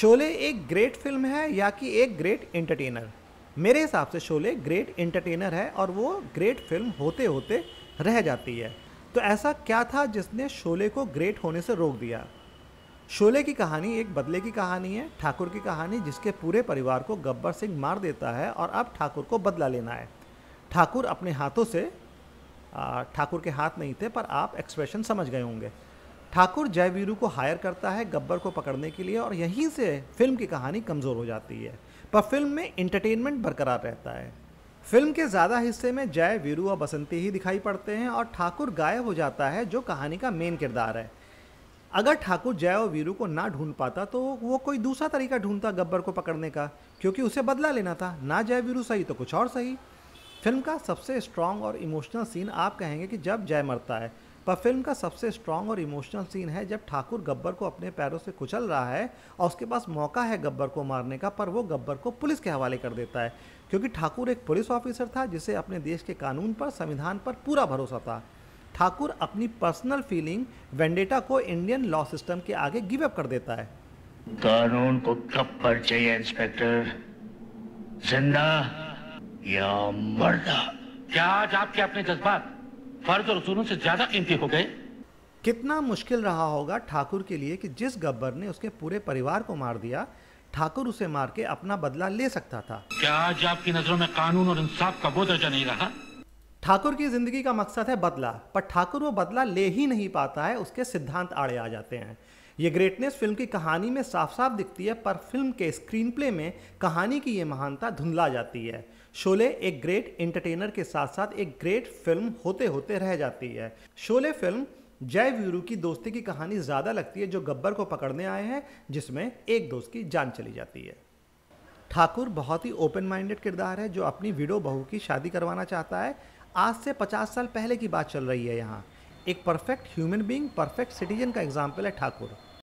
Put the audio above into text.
शोले एक great film है या कि एक ग्रेट एंटरटेनर मेरे हिसाब से शोले ग्रेट एंटरटेनर है और वो ग्रेट फिल्म होते होते रह जाती है तो ऐसा क्या था जिसने शोले को ग्रेट होने से रोक दिया शोले की कहानी एक बदले की कहानी है ठाकुर की कहानी जिसके पूरे परिवार को गब्बर सिंह मार देता है और अब ठाकुर को बदला लेना है ठाकुर अपने हाथों से ठाकुर के हाथ नहीं थे पर आप एक्सप्रेशन समझ गए होंगे ठाकुर जयवीरू को हायर करता है गब्बर को पकड़ने के लिए और यहीं से फिल्म की कहानी कमज़ोर हो जाती है पर फिल्म में इंटरटेनमेंट बरकरार रहता है फिल्म के ज़्यादा हिस्से में जय वीरू और बसंती ही दिखाई पड़ते हैं और ठाकुर गायब हो जाता है जो कहानी का मेन किरदार है अगर ठाकुर जय और वीरू को ना ढूंढ पाता तो वो कोई दूसरा तरीका ढूंढता गब्बर को पकड़ने का क्योंकि उसे बदला लेना था ना जय वीरू सही तो कुछ और सही फिल्म का सबसे स्ट्रॉन्ग और इमोशनल सीन आप कहेंगे कि जब जय मरता है पर फिल्म का सबसे स्ट्रांग और इमोशनल सीन है जब ठाकुर गब्बर को अपने पैरों से कुचल रहा है और उसके पास मौका है गब्बर को मारने का पर वो गब्बर को पुलिस के हवाले कर देता है क्योंकि ठाकुर एक पुलिस ऑफिसर था जिसे अपने देश के कानून पर संविधान पर पूरा भरोसा था ठाकुर अपनी पर्सनल फीलिंग वेंडेटा को इंडियन लॉ सिस्टम के आगे गिव अप कर देता है कानून को थप्पड़ चाहिए इंस्पेक्टर जिंदा या मर्दा क्या आज आपके अपने जज्बात फर्ज और उसूलों से ज्यादा कीमती हो गए कितना मुश्किल रहा होगा ठाकुर के लिए कि जिस गब्बर ने उसके पूरे परिवार को मार दिया ठाकुर उसे मार के अपना बदला ले सकता था क्या आज आपकी नजरों में कानून और इंसाफ का वो दर्जा नहीं रहा ठाकुर की जिंदगी का मकसद है बदला पर ठाकुर वो बदला ले ही नहीं पाता है उसके सिद्धांत आड़े आ जाते हैं ये ग्रेटनेस फिल्म की कहानी में साफ साफ दिखती है पर फिल्म के स्क्रीन प्ले में कहानी की ये महानता धुंधला जाती है शोले एक ग्रेट एंटरटेनर के साथ साथ एक ग्रेट फिल्म होते होते रह जाती है शोले फिल्म जय वीरू की दोस्ती की कहानी ज़्यादा लगती है जो गब्बर को पकड़ने आए हैं जिसमें एक दोस्त की जान चली जाती है ठाकुर बहुत ही ओपन माइंडेड किरदार है जो अपनी विडो बहू की शादी करवाना चाहता है आज से 50 साल पहले की बात चल रही है यहाँ एक perfect human being perfect citizen का एग्जाम्पल है ठाकुर